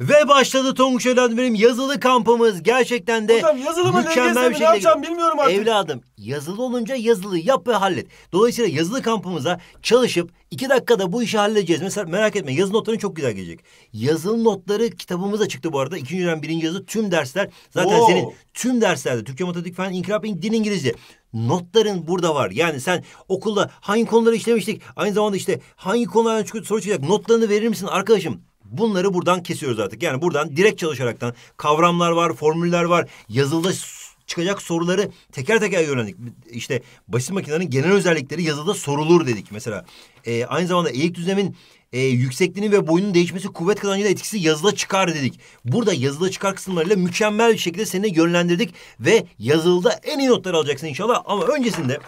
Ve başladı Tonguç Evladım benim yazılı kampımız. Gerçekten de Hocam yazılı mı mükemmel bir ne şekilde. yapacağım bilmiyorum artık. Evladım yazılı olunca yazılı yap ve hallet. Dolayısıyla yazılı kampımıza çalışıp iki dakikada bu işi halledeceğiz. Mesela merak etme yazılı notların çok güzel gelecek. Yazılı notları kitabımıza çıktı bu arada. İkinci dönem birinci yazı tüm dersler. Zaten Oo. senin tüm derslerde Türkçe, Matematik, falan İnkılap, Din, İngilizce. Notların burada var. Yani sen okulda hangi konuları işlemiştik? Aynı zamanda işte hangi konulardan soru çıkacak? Notlarını verir misin arkadaşım? Bunları buradan kesiyoruz artık. Yani buradan direkt çalışaraktan kavramlar var, formüller var. yazılı çıkacak soruları teker teker öğrendik. İşte basit makinenin genel özellikleri yazılı sorulur dedik mesela. E, aynı zamanda eğik düzlemin e, yüksekliğinin ve boyunun değişmesi kuvvet kazancıyla etkisi yazılı çıkar dedik. Burada yazılı çıkar kısımlarıyla mükemmel bir şekilde seni yönlendirdik ve yazılıda en iyi notları alacaksın inşallah ama öncesinde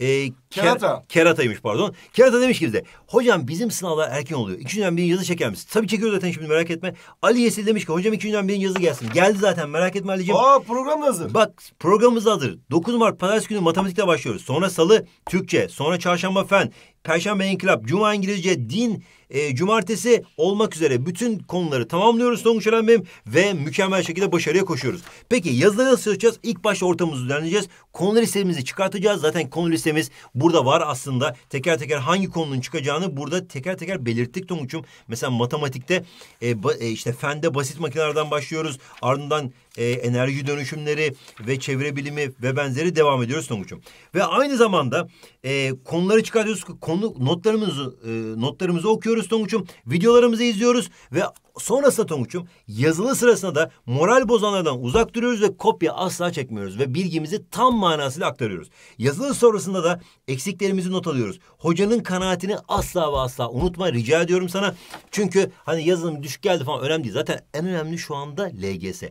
e, kerata. Kerataymış pardon. Kerata demiş ki bize. Hocam bizim sınavlar erken oluyor. İkinci dönem birinci yazı çeker misin? Tabii çekiyor zaten şimdi merak etme. Ali Yesil demiş ki hocam ikinci dönem birinci yazı gelsin. Geldi zaten merak etme Ali'ciğim. Aa program hazır. Bak programımız hazır. 9 Mart pazartesi günü matematikle başlıyoruz. Sonra salı Türkçe. Sonra çarşamba fen. Perşembe İnkılap, Cuma İngilizce, Din, e, Cumartesi olmak üzere bütün konuları tamamlıyoruz Tonguç Ölen Bey'im ve mükemmel şekilde başarıya koşuyoruz. Peki yazıda nasıl çalışacağız? İlk başta ortamımızı düzenleyeceğiz. Konu listemizi çıkartacağız. Zaten konu listemiz burada var aslında. Teker teker hangi konunun çıkacağını burada teker teker belirttik Tonguç'um. Mesela matematikte e, ba, e, işte fende basit makinelerden başlıyoruz. Ardından e, enerji dönüşümleri ve çevre bilimi ve benzeri devam ediyoruz Tonguç'um. Ve aynı zamanda e, konuları çıkartıyoruz. Konu notlarımızı e, notlarımızı okuyoruz Tonguç'um. Videolarımızı izliyoruz ve sonrasında Tonguç'um yazılı sırasında da moral bozanlardan uzak duruyoruz ve kopya asla çekmiyoruz ve bilgimizi tam manasıyla aktarıyoruz. Yazılı sonrasında da eksiklerimizi not alıyoruz. Hocanın kanaatini asla ve asla unutma rica ediyorum sana. Çünkü hani yazılım düşük geldi falan önemli değil. Zaten en önemli şu anda LGS.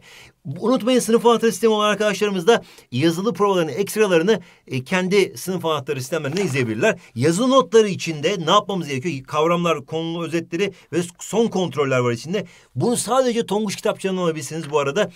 Unutmayın sınıf anahtarı sistemi olan arkadaşlarımız da yazılı provaların ekstralarını e, kendi sınıf anahtarı sistemlerinde izleyebilirler. Yazılı notları içinde ne yapmamız gerekiyor? Kavramlar, konu özetleri ve son kontroller var içinde. Bunu sadece Tonguç kitapçığından alabilirsiniz bu arada.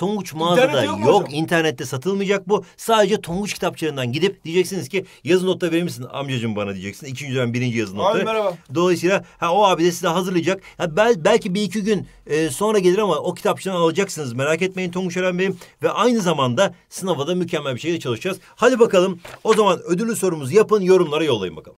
Tonguç mağazada İnternet yok, yok internette satılmayacak bu. Sadece Tonguç kitapçılarından gidip diyeceksiniz ki yazı notları verir misin amcacığım bana diyeceksin. İkinciden birinci yazı notları. Abi merhaba. Dolayısıyla ha, o abi de size hazırlayacak. Ha, bel, belki bir iki gün e, sonra gelir ama o kitapçıdan alacaksınız. Merak etmeyin Tonguç Eren Bey'im. Ve aynı zamanda sınavda mükemmel bir şekilde çalışacağız. Hadi bakalım o zaman ödüllü sorumuzu yapın yorumlara yollayın bakalım.